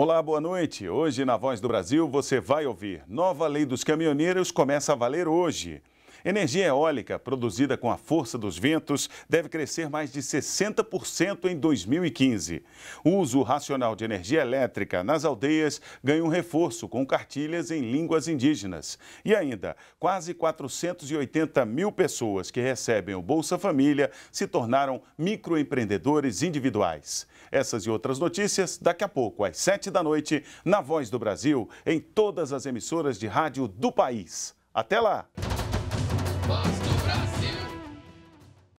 Olá, boa noite. Hoje na Voz do Brasil você vai ouvir. Nova lei dos caminhoneiros começa a valer hoje. Energia eólica, produzida com a força dos ventos, deve crescer mais de 60% em 2015. O uso racional de energia elétrica nas aldeias ganha um reforço com cartilhas em línguas indígenas. E ainda, quase 480 mil pessoas que recebem o Bolsa Família se tornaram microempreendedores individuais. Essas e outras notícias daqui a pouco, às 7 da noite, na Voz do Brasil, em todas as emissoras de rádio do país. Até lá!